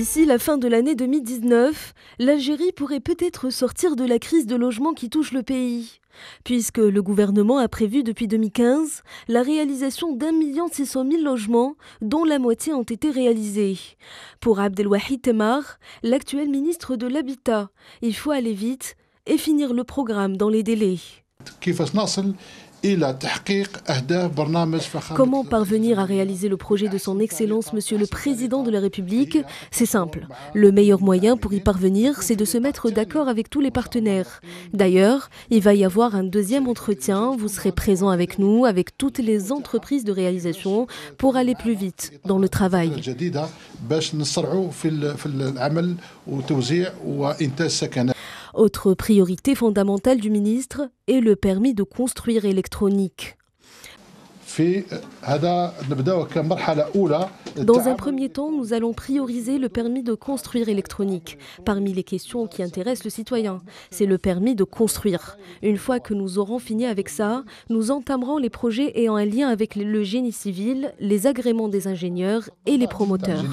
D'ici la fin de l'année 2019, l'Algérie pourrait peut-être sortir de la crise de logement qui touche le pays, puisque le gouvernement a prévu depuis 2015 la réalisation d'un million six cent mille logements, dont la moitié ont été réalisés. Pour Abdelwahid Temar, l'actuel ministre de l'Habitat, il faut aller vite et finir le programme dans les délais. Comment parvenir à réaliser le projet de son Excellence, Monsieur le Président de la République C'est simple. Le meilleur moyen pour y parvenir, c'est de se mettre d'accord avec tous les partenaires. D'ailleurs, il va y avoir un deuxième entretien. Vous serez présent avec nous, avec toutes les entreprises de réalisation, pour aller plus vite dans le travail. Autre priorité fondamentale du ministre est le permis de construire électronique. Dans un premier temps, nous allons prioriser le permis de construire électronique. Parmi les questions qui intéressent le citoyen, c'est le permis de construire. Une fois que nous aurons fini avec ça, nous entamerons les projets ayant un lien avec le génie civil, les agréments des ingénieurs et les promoteurs.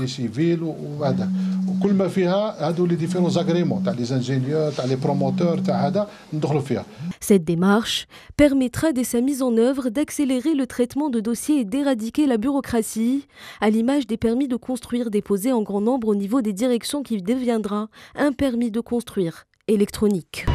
Cette démarche permettra dès sa mise en œuvre d'accélérer le traitement de dossiers et d'éradiquer la bureaucratie, à l'image des permis de construire déposés en grand nombre au niveau des directions qui deviendra un permis de construire électronique.